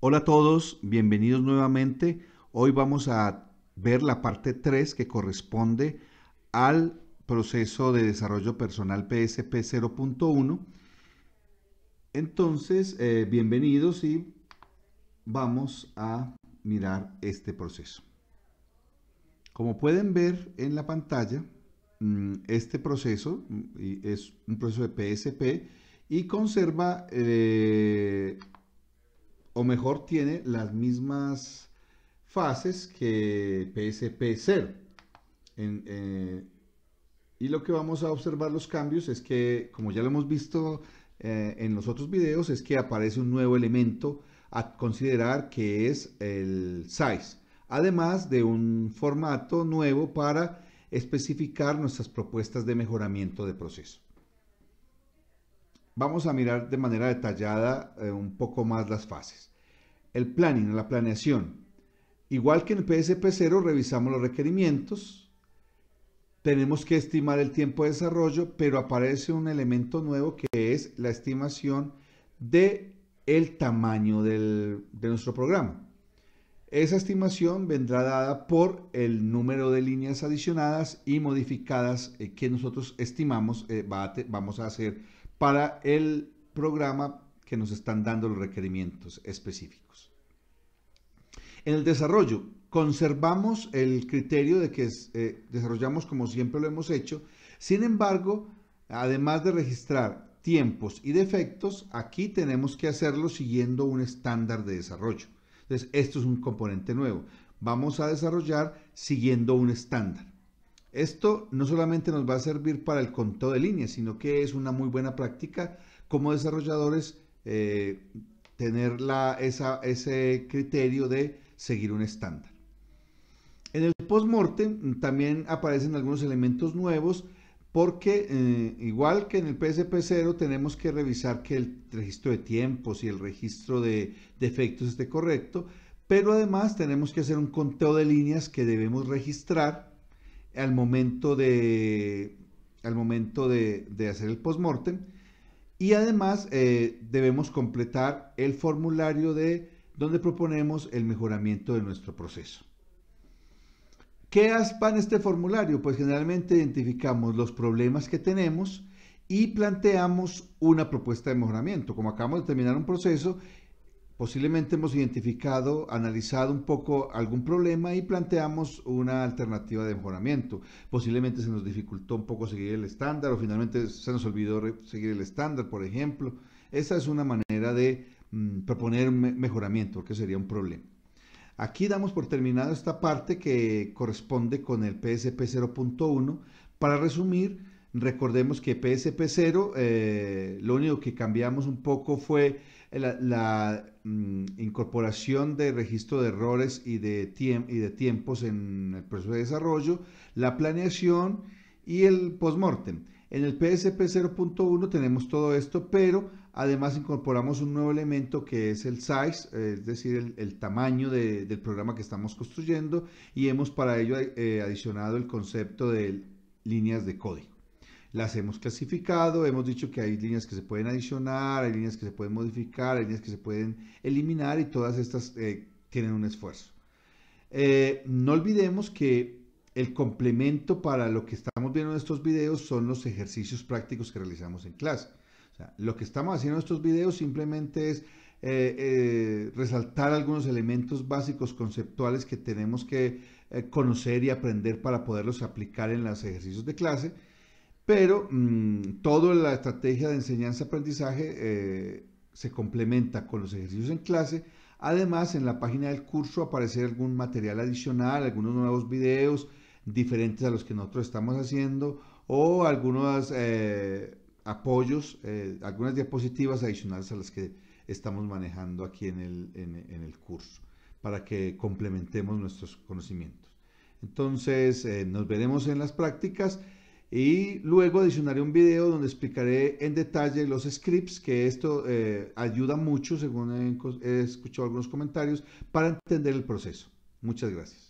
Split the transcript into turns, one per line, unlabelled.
Hola a todos, bienvenidos nuevamente. Hoy vamos a ver la parte 3 que corresponde al proceso de desarrollo personal PSP 0.1. Entonces, eh, bienvenidos y vamos a mirar este proceso. Como pueden ver en la pantalla, mm, este proceso mm, es un proceso de PSP y conserva eh, o mejor tiene las mismas fases que PSP0. Eh, y lo que vamos a observar los cambios es que, como ya lo hemos visto eh, en los otros videos, es que aparece un nuevo elemento a considerar que es el size. Además de un formato nuevo para especificar nuestras propuestas de mejoramiento de proceso. Vamos a mirar de manera detallada eh, un poco más las fases. El planning, la planeación. Igual que en el PSP0 revisamos los requerimientos, tenemos que estimar el tiempo de desarrollo, pero aparece un elemento nuevo que es la estimación de tamaño de nuestro programa. Esa estimación vendrá dada por el número de líneas adicionadas y modificadas eh, que nosotros estimamos eh, vamos a hacer para el programa que nos están dando los requerimientos específicos. En el desarrollo, conservamos el criterio de que eh, desarrollamos como siempre lo hemos hecho. Sin embargo, además de registrar tiempos y defectos, aquí tenemos que hacerlo siguiendo un estándar de desarrollo. Entonces, esto es un componente nuevo. Vamos a desarrollar siguiendo un estándar. Esto no solamente nos va a servir para el conteo de líneas, sino que es una muy buena práctica como desarrolladores eh, tener ese criterio de seguir un estándar. En el post-mortem mm, también aparecen algunos elementos nuevos porque eh, igual que en el PSP0 tenemos que revisar que el registro de tiempos y el registro de defectos esté correcto, pero además tenemos que hacer un conteo de líneas que debemos registrar al momento de, momento de, hacer el postmortem. Y además eh, debemos completar el formulario de donde proponemos el mejoramiento de nuestro proceso. ¿Qué aspa en este formulario? Pues generalmente identificamos los problemas que tenemos y planteamos una propuesta de mejoramiento. Como acabamos de terminar un proceso, posiblemente hemos identificado, analizado un poco algún problema y planteamos una alternativa de mejoramiento. Posiblemente se nos dificultó un poco seguir el estándar o finalmente se nos olvidó seguir el estándar, por ejemplo. Esa es una manera de mm, proponer mejoramiento, porque sería un problema. Aquí damos por terminado esta parte que corresponde con el PSP 0.1. Para resumir, recordemos que PSP 0, eh, lo único que cambiamos un poco fue la, mm, incorporación de registro de errores y de, y de tiempos en el proceso de desarrollo, la planeación y el postmortem. En el PSP 0.1 tenemos todo esto, pero además incorporamos un nuevo elemento que es el size, es decir, el, tamaño del programa que estamos construyendo y hemos para ello eh, adicionado el concepto de líneas de código las hemos clasificado, hemos dicho que hay líneas que se pueden adicionar, hay líneas que se pueden modificar, hay líneas que se pueden eliminar y todas estas eh, tienen un esfuerzo. Eh, no olvidemos que el complemento para lo que estamos viendo en estos videos son los ejercicios prácticos que realizamos en clase. lo que estamos haciendo en estos videos simplemente es eh, resaltar algunos elementos básicos conceptuales que tenemos que conocer y aprender para poderlos aplicar en los ejercicios de clase pero mm, toda la estrategia de enseñanza-aprendizaje eh, se complementa con los ejercicios en clase. Además, en la página del curso aparece algún material adicional, algunos nuevos videos diferentes a los que nosotros estamos haciendo o algunos eh, apoyos, eh, algunas diapositivas adicionales a las que estamos manejando aquí en el, curso para que complementemos nuestros conocimientos. Entonces, nos veremos en las prácticas y luego adicionaré un video donde explicaré en detalle los scripts, que esto eh, ayuda mucho, según he escuchado algunos comentarios, para entender el proceso. Muchas gracias.